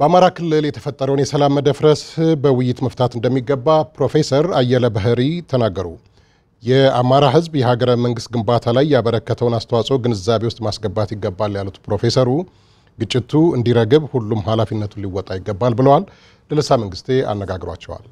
በአማራ ክልል የተፈጠረውን የሰላም መደፍረስ በውይይት መፍታት እንደሚገባ ፕሮፌሰር አየለ ባህሪ ተናገሩ። የአማራ ሕዝብ የሀገረ መንግስት ግንባታ ላይ ያበረከተውን አስተዋጽኦ ግንዛቤ ውስጥ ማስገባት ይገባል ያሉት ፕሮፌሰሩ ግጭቱ እንዲረግብ ሁሉም ኃላፊነቱን ሊወጣ ይገባል ብለዋል። ለለሳ መንግስቴ አነጋግሯቸዋል።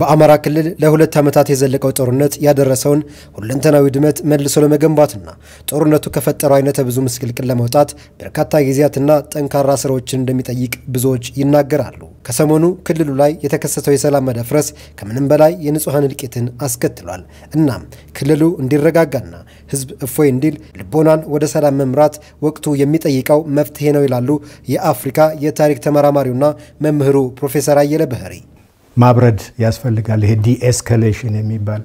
በአማራ ክልል ለሁለት ዓመታት የዘለቀው ጦርነት ያደረሰውን ሁለንተናዊ ድመት መልሶ ለመገንባትና ጦርነቱ ከፈጠረው አይነተ ብዙ ምስቅልቅል ለመውጣት በርካታ ጊዜያትና ጠንካራ ስራዎችን እንደሚጠይቅ ብዙዎች ይናገራሉ። ከሰሞኑ ክልሉ ላይ የተከሰተው የሰላም መደፍረስ ከምንም በላይ የንጹሐን እልቂትን አስከትሏል። እናም ክልሉ እንዲረጋጋና ህዝብ እፎይ እንዲል ልቦናን ወደ ሰላም መምራት ወቅቱ የሚጠይቀው መፍትሄ ነው ይላሉ የአፍሪካ የታሪክ ተመራማሪውና መምህሩ ፕሮፌሰር አየለ ባህሪ። ማብረድ ያስፈልጋል። ይሄ ዲኤስካሌሽን የሚባል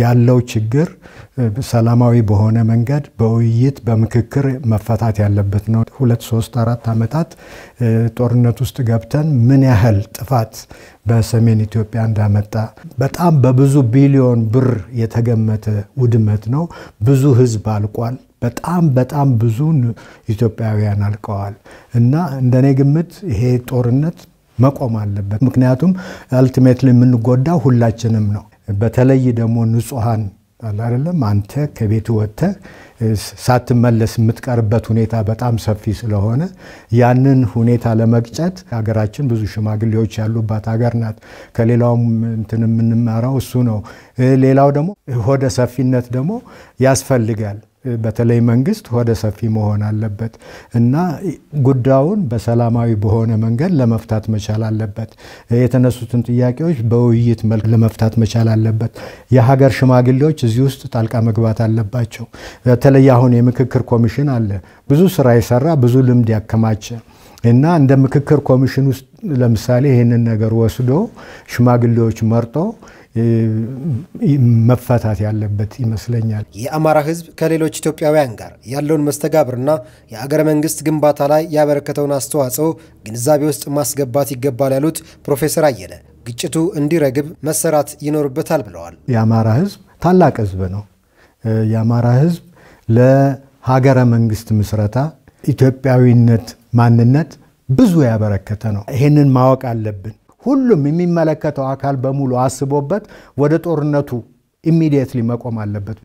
ያለው ችግር ሰላማዊ በሆነ መንገድ በውይይት በምክክር መፈታት ያለበት ነው። ሁለት ሶስት አራት ዓመታት ጦርነት ውስጥ ገብተን ምን ያህል ጥፋት በሰሜን ኢትዮጵያ እንዳመጣ በጣም በብዙ ቢሊዮን ብር የተገመተ ውድመት ነው። ብዙ ህዝብ አልቋል። በጣም በጣም ብዙ ኢትዮጵያውያን አልቀዋል እና እንደኔ ግምት ይሄ ጦርነት መቆም አለበት። ምክንያቱም አልቲሜትሊ የምንጎዳው ሁላችንም ነው። በተለይ ደግሞ ንጹሐን አይደለም አንተ ከቤት ወጥተህ ሳትመለስ የምትቀርበት ሁኔታ በጣም ሰፊ ስለሆነ ያንን ሁኔታ ለመግጨት ሀገራችን ብዙ ሽማግሌዎች ያሉባት ሀገር ናት። ከሌላውም እንትን የምንማራው እሱ ነው። ሌላው ደግሞ ሆደ ሰፊነት ደግሞ ያስፈልጋል። በተለይ መንግስት ሆደ ሰፊ መሆን አለበት እና ጉዳዩን በሰላማዊ በሆነ መንገድ ለመፍታት መቻል አለበት። የተነሱትን ጥያቄዎች በውይይት መልክ ለመፍታት መቻል አለበት። የሀገር ሽማግሌዎች እዚህ ውስጥ ጣልቃ መግባት አለባቸው። በተለይ አሁን የምክክር ኮሚሽን አለ። ብዙ ስራ የሰራ ብዙ ልምድ ያከማቸ እና እንደ ምክክር ኮሚሽን ውስጥ ለምሳሌ ይህንን ነገር ወስዶ ሽማግሌዎች መርጦ መፈታት ያለበት ይመስለኛል። የአማራ ህዝብ ከሌሎች ኢትዮጵያውያን ጋር ያለውን መስተጋብርና የአገረ መንግስት ግንባታ ላይ ያበረከተውን አስተዋጽኦ ግንዛቤ ውስጥ ማስገባት ይገባል ያሉት ፕሮፌሰር አየለ ግጭቱ እንዲረግብ መሰራት ይኖርበታል ብለዋል። የአማራ ህዝብ ታላቅ ህዝብ ነው። የአማራ ህዝብ ለሀገረ መንግስት ምስረታ ኢትዮጵያዊነት ማንነት ብዙ ያበረከተ ነው። ይህንን ማወቅ አለብን። ሁሉም የሚመለከተው አካል በሙሉ አስቦበት ወደ ጦርነቱ ኢሚዲየትሊ መቆም አለበት።